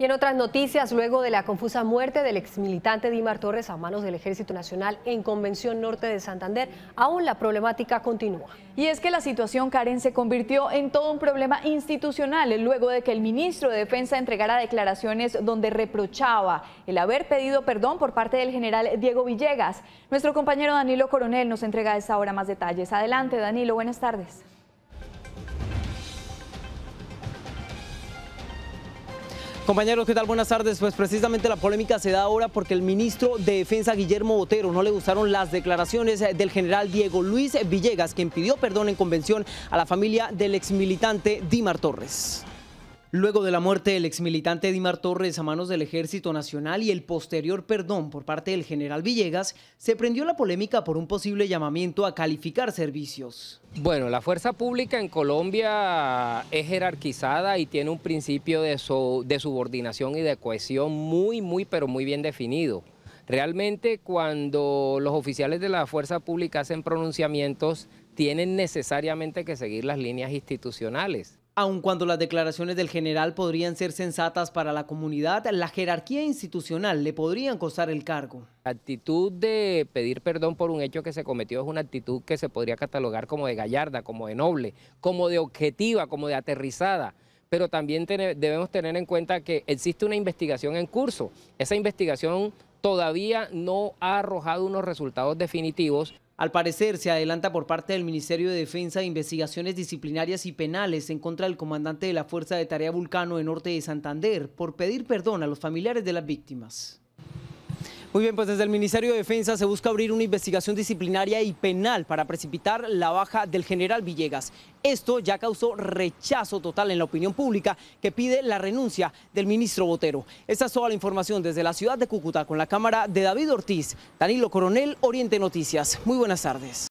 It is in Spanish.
Y en otras noticias, luego de la confusa muerte del exmilitante Dimar Torres a manos del Ejército Nacional en Convención Norte de Santander, aún la problemática continúa. Y es que la situación, Karen, se convirtió en todo un problema institucional eh, luego de que el ministro de Defensa entregara declaraciones donde reprochaba el haber pedido perdón por parte del general Diego Villegas. Nuestro compañero Danilo Coronel nos entrega a esta hora más detalles. Adelante, Danilo, buenas tardes. Compañeros, ¿qué tal? Buenas tardes. Pues precisamente la polémica se da ahora porque el ministro de Defensa, Guillermo Botero, no le gustaron las declaraciones eh, del general Diego Luis Villegas, quien pidió perdón en convención a la familia del exmilitante Dimar Torres. Luego de la muerte del exmilitante Edimar Torres a manos del Ejército Nacional y el posterior perdón por parte del general Villegas, se prendió la polémica por un posible llamamiento a calificar servicios. Bueno, la fuerza pública en Colombia es jerarquizada y tiene un principio de, de subordinación y de cohesión muy, muy, pero muy bien definido. Realmente cuando los oficiales de la fuerza pública hacen pronunciamientos, tienen necesariamente que seguir las líneas institucionales. Aun cuando las declaraciones del general podrían ser sensatas para la comunidad, la jerarquía institucional le podrían costar el cargo. La actitud de pedir perdón por un hecho que se cometió es una actitud que se podría catalogar como de gallarda, como de noble, como de objetiva, como de aterrizada pero también debemos tener en cuenta que existe una investigación en curso. Esa investigación todavía no ha arrojado unos resultados definitivos. Al parecer, se adelanta por parte del Ministerio de Defensa Investigaciones Disciplinarias y Penales en contra del comandante de la Fuerza de Tarea Vulcano en Norte de Santander por pedir perdón a los familiares de las víctimas. Muy bien, pues desde el Ministerio de Defensa se busca abrir una investigación disciplinaria y penal para precipitar la baja del general Villegas. Esto ya causó rechazo total en la opinión pública que pide la renuncia del ministro Botero. Esta es toda la información desde la ciudad de Cúcuta con la cámara de David Ortiz, Danilo Coronel, Oriente Noticias. Muy buenas tardes.